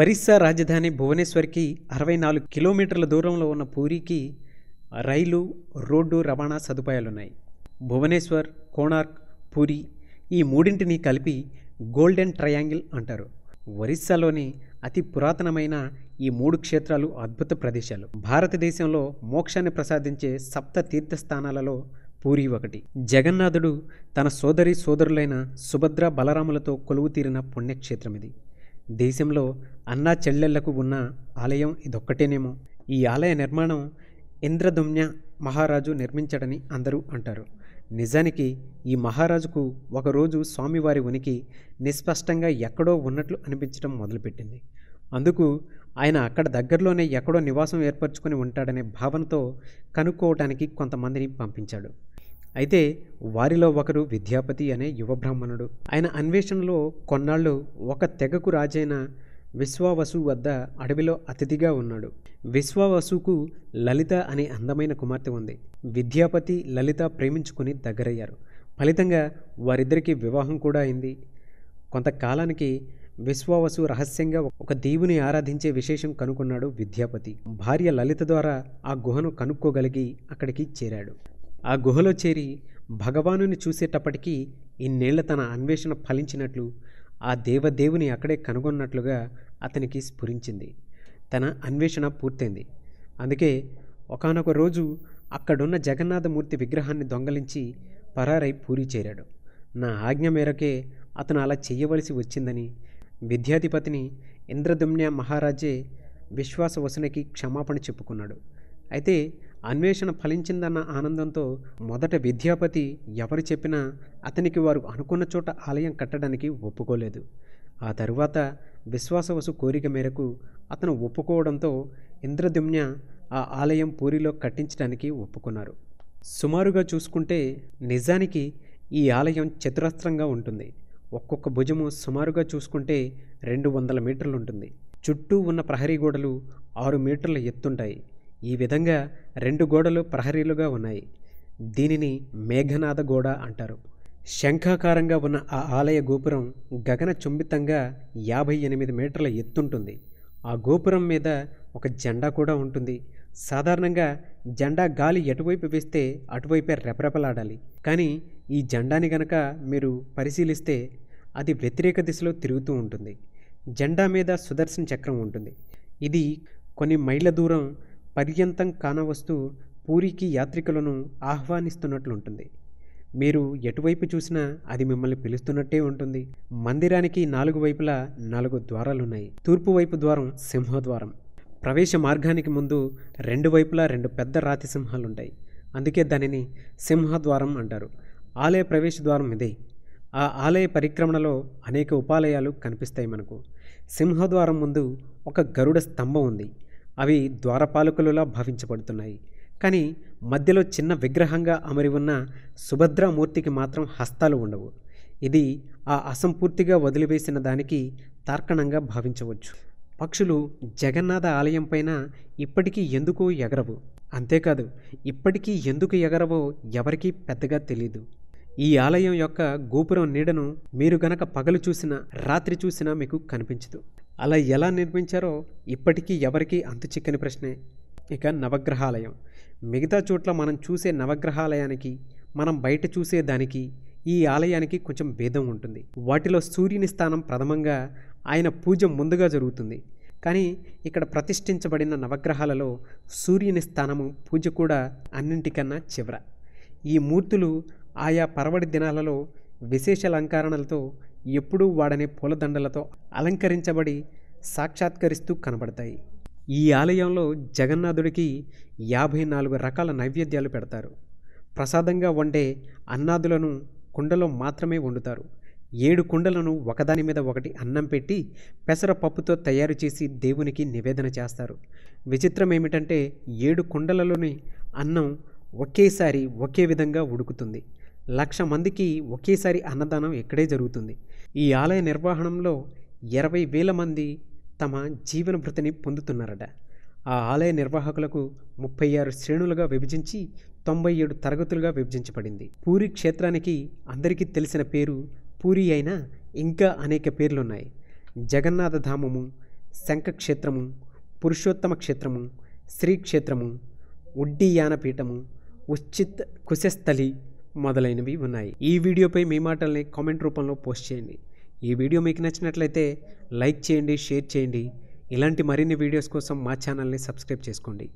ఒరిస్సా రాజధాని భువనేశ్వర్కి అరవై నాలుగు కిలోమీటర్ల దూరంలో ఉన్న పూరికి రైలు రోడ్డు రవాణా సదుపాయాలున్నాయి భువనేశ్వర్ కోణార్క్ పూరి ఈ మూడింటిని కలిపి గోల్డెన్ ట్రయాంగిల్ అంటారు ఒరిస్సాలోని అతి పురాతనమైన ఈ మూడు క్షేత్రాలు అద్భుత ప్రదేశాలు భారతదేశంలో మోక్షాన్ని ప్రసాదించే సప్త తీర్థస్థానాలలో పూరి ఒకటి జగన్నాథుడు తన సోదరి సోదరులైన సుభద్ర బలరాములతో కొలువు తీరిన పుణ్యక్షేత్రం ఇది దేశంలో అన్నా చెల్లెళ్లకు ఉన్న ఆలయం ఇదొక్కటేనేమో ఈ ఆలయ నిర్మాణం ఇంద్రదుమ్య మహారాజు నిర్మించడని అందరూ అంటారు నిజానికి ఈ మహారాజుకు ఒకరోజు స్వామివారి ఉనికి నిస్పష్టంగా ఎక్కడో ఉన్నట్లు అనిపించడం మొదలుపెట్టింది అందుకు ఆయన అక్కడ దగ్గరలోనే ఎక్కడో నివాసం ఏర్పరచుకొని ఉంటాడనే భావనతో కనుక్కోవటానికి కొంతమందిని పంపించాడు అయితే వారిలో ఒకరు విద్యాపతి అనే యువ బ్రాహ్మణుడు ఆయన అన్వేషణలో కొన్నాళ్ళు ఒక తెగకు రాజైన విశ్వావసు వద్ద అడవిలో అతిథిగా ఉన్నాడు విశ్వావసుకు లలిత అనే అందమైన కుమార్తె ఉంది విద్యాపతి లలిత ప్రేమించుకుని దగ్గరయ్యారు ఫలితంగా వారిద్దరికీ వివాహం కూడా అయింది కొంతకాలానికి విశ్వావసు రహస్యంగా ఒక దేవుని ఆరాధించే విశేషం కనుగొన్నాడు విద్యాపతి భార్య లలిత ద్వారా ఆ గుహను కనుక్కోగలిగి అక్కడికి చేరాడు ఆ గుహలో చేరి భగవానుని చూసేటప్పటికీ ఇన్నేళ్ల తన అన్వేషణ ఫలించినట్లు ఆ దేవదేవుని అక్కడే కనుగొన్నట్లుగా అతనికి స్ఫురించింది తన అన్వేషణ పూర్తయింది అందుకే ఒకనొక రోజు అక్కడున్న జగన్నాథమూర్తి విగ్రహాన్ని దొంగలించి పరారై పూరి చేరాడు నా ఆజ్ఞ మేరకే అతను అలా చేయవలసి వచ్చిందని విద్యాధిపతిని ఇంద్రదుమ్య మహారాజే విశ్వాస వసునకి క్షమాపణ చెప్పుకున్నాడు అయితే అన్వేషణ ఫలించిందన్న ఆనందంతో మొదట విద్యాపతి ఎవరు చెప్పినా అతనికి వారు అనుకున్న చోట ఆలయం కట్టడానికి ఒప్పుకోలేదు ఆ తరువాత విశ్వాసవసు కోరిక మేరకు అతను ఒప్పుకోవడంతో ఇంద్రదుమ్య ఆ ఆలయం పూరిలో కట్టించడానికి ఒప్పుకున్నారు సుమారుగా చూసుకుంటే నిజానికి ఈ ఆలయం చతురస్త్రంగా ఉంటుంది ఒక్కొక్క భుజము సుమారుగా చూసుకుంటే రెండు వందల మీటర్లు ఉంటుంది చుట్టూ ఉన్న ప్రహరీ గోడలు ఆరు మీటర్ల ఎత్తుంటాయి ఈ విధంగా రెండు గోడలు ప్రహరీలుగా ఉన్నాయి దీనిని మేఘనాథ గోడ అంటారు శంఖాకారంగా ఉన్న ఆ ఆలయ గోపురం గగన చుంబితంగా యాభై ఎనిమిది మీటర్ల ఎత్తుంటుంది ఆ గోపురం మీద ఒక జెండా కూడా ఉంటుంది సాధారణంగా జెండా గాలి ఎటువైపు వేస్తే అటువైపే రెపరెపలాడాలి కానీ ఈ జెండాని గనక మీరు పరిశీలిస్తే అది వ్యతిరేక దిశలో తిరుగుతూ ఉంటుంది జెండా మీద సుదర్శన చక్రం ఉంటుంది ఇది కొన్ని మైళ్ళ దూరం పర్యంతం కానవస్తూ పూరికి యాత్రికులను ఆహ్వానిస్తున్నట్లుంటుంది మీరు ఎటువైపు చూసినా అది మిమ్మల్ని పిలుస్తున్నట్టే ఉంటుంది మందిరానికి నాలుగు వైపులా నాలుగు ద్వారాలున్నాయి తూర్పు వైపు ద్వారం సింహద్వారం ప్రవేశ మార్గానికి ముందు రెండు వైపులా రెండు పెద్ద రాతి సింహాలుంటాయి అందుకే దానిని సింహద్వారం అంటారు ఆలయ ప్రవేశ ద్వారం ఇదే ఆ ఆలయ పరిక్రమణలో అనేక ఉపాలయాలు కనిపిస్తాయి మనకు సింహద్వారం ముందు ఒక గరుడ స్తంభం ఉంది అవి ద్వారపాలకులులా భావించబడుతున్నాయి కానీ మధ్యలో చిన్న విగ్రహంగా అమరి ఉన్న సుభద్రామూర్తికి మాత్రం హస్తాలు ఉండవు ఇది ఆ అసంపూర్తిగా వదిలివేసిన దానికి తార్కణంగా భావించవచ్చు పక్షులు జగన్నాథ ఆలయం పైన ఇప్పటికీ ఎందుకు ఎగరవు అంతేకాదు ఇప్పటికీ ఎందుకు ఎగరవో ఎవరికీ పెద్దగా తెలియదు ఈ ఆలయం యొక్క గోపురం నీడను మీరు గనక పగలు చూసినా రాత్రి చూసినా మీకు కనిపించదు అలా ఎలా నిర్మించారో ఇప్పటికీ ఎవరికీ అంతు చిక్కని ప్రశ్నే ఇక నవగ్రహాలయం మిగతా చోట్ల మనం చూసే నవగ్రహాలయానికి మనం బయట చూసే దానికి ఈ ఆలయానికి కొంచెం భేదం ఉంటుంది వాటిలో సూర్యుని స్థానం ప్రథమంగా ఆయన పూజ ముందుగా జరుగుతుంది కానీ ఇక్కడ ప్రతిష్ఠించబడిన నవగ్రహాలలో సూర్యుని స్థానము పూజ కూడా అన్నింటికన్నా చివర ఈ మూర్తులు ఆయా పర్వడి దినాలలో విశేష అలంకరణలతో ఎప్పుడూ వాడనే పూలదండలతో అలంకరించబడి సాక్షాత్కరిస్తూ కనబడతాయి ఈ ఆలయంలో జగన్నాథుడికి యాభై నాలుగు రకాల నైవేద్యాలు పెడతారు ప్రసాదంగా వండే అన్నాదులను కుండలో మాత్రమే వండుతారు ఏడు కుండలను ఒకదాని మీద ఒకటి అన్నం పెట్టి పెసరపప్పుతో తయారు చేసి దేవునికి నివేదన చేస్తారు విచిత్రం ఏమిటంటే ఏడు కుండలలోని అన్నం ఒకేసారి ఒకే విధంగా ఉడుకుతుంది లక్ష మందికి ఒకేసారి అన్నదానం ఇక్కడే జరుగుతుంది ఈ ఆలయ నిర్వహణంలో ఇరవై వేల మంది తమ జీవన భృతిని పొందుతున్నారట ఆ ఆలయ నిర్వాహకులకు ముప్పై ఆరు శ్రేణులుగా విభజించి తొంభై ఏడు తరగతులుగా విభజించబడింది పూరి క్షేత్రానికి అందరికీ తెలిసిన పేరు పూరి అయినా ఇంకా అనేక పేర్లున్నాయి జగన్నాథధామము శంఖక్షేత్రము పురుషోత్తమ క్షేత్రము శ్రీక్షేత్రము ఉడ్డీయానపీఠము ఉచిత్ కుశస్థలి మొదలైనవి ఉన్నాయి ఈ వీడియోపై మీ మాటల్ని కామెంట్ రూపంలో పోస్ట్ చేయండి ఈ వీడియో మీకు నచ్చినట్లయితే లైక్ చేయండి షేర్ చేయండి ఇలాంటి మరిన్ని వీడియోస్ కోసం మా ఛానల్ని సబ్స్క్రైబ్ చేసుకోండి